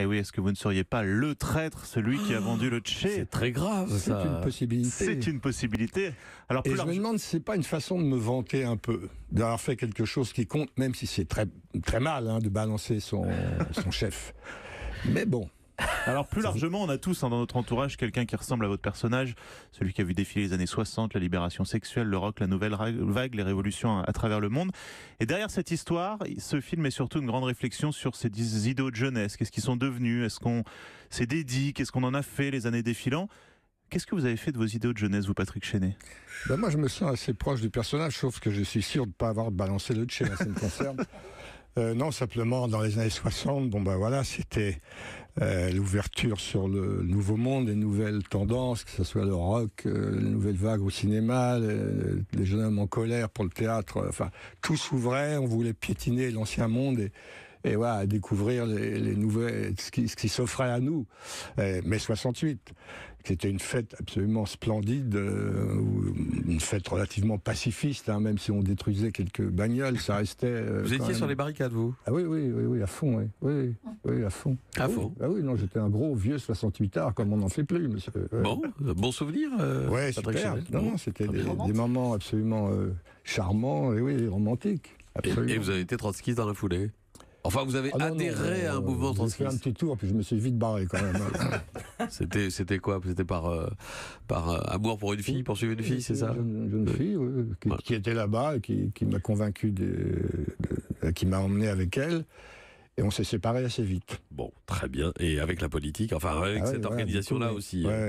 Eh oui, est-ce que vous ne seriez pas le traître, celui qui a vendu le tché C'est très grave, C'est une possibilité. C'est une possibilité. Alors, je me demande si c'est pas une façon de me vanter un peu, d'avoir fait quelque chose qui compte, même si c'est très, très mal hein, de balancer son chef. Mais bon. Alors plus largement, on a tous hein, dans notre entourage quelqu'un qui ressemble à votre personnage, celui qui a vu défiler les années 60, la libération sexuelle, le rock, la nouvelle vague, les révolutions à, travers le monde. Et derrière cette histoire, ce film est surtout une grande réflexion sur ces idées de jeunesse. Qu'est-ce qu'ils sont devenus Est-ce qu'on s'est dédié Qu'est-ce qu'on en a fait les années défilant Qu'est-ce que vous avez fait de vos idées de jeunesse, vous, Patrick Chenet ben, Moi, je me sens assez proche du personnage, sauf que je suis sûr de ne pas avoir balancé le tché, ça me concerne. Euh, non, simplement, dans les années 60, bon ben voilà, c'était euh, l'ouverture sur le nouveau monde, les nouvelles tendances, que ce soit le rock, euh, les nouvelles vagues au cinéma, les jeunes hommes en colère pour le théâtre, euh, enfin, tout s'ouvrait, on voulait piétiner l'ancien monde et, et voilà, à découvrir les, nouvelles, ce qui, s'offrait à nous. Et mai 68, c'était une fête absolument splendide, euh, une fête relativement pacifiste, hein, même si on détruisait quelques bagnoles, ça restait. Euh, vous étiez sur les barricades, vous Ah oui, oui, oui, oui, à fond, oui, oui, à fond. À ah Oui, ah oui, non, j'étais un gros vieux 68 art, comme on n'en fait plus, monsieur. Bon, euh, bon souvenir. Euh, ouais, super. Non, c'était des, moments absolument charmants et oui, romantiques. Et, vous avez été transquise dans la foulée Enfin, vous avez ah adhéré à un euh, mouvement transmis. J'ai fait un petit tour, puis je me suis vite barré quand même. Hein. c'était, c'était quoi C'était par, euh, par euh, amour pour une fille, pour suivre une fille, c'est ça Une jeune, fille, oui, qui, était là-bas qui, m'a convaincu, de, qui m'a emmené avec elle. Et on s'est séparés assez vite. Bon, très bien. Et avec la politique, enfin avec ah cette organisation-là aussi. Hein.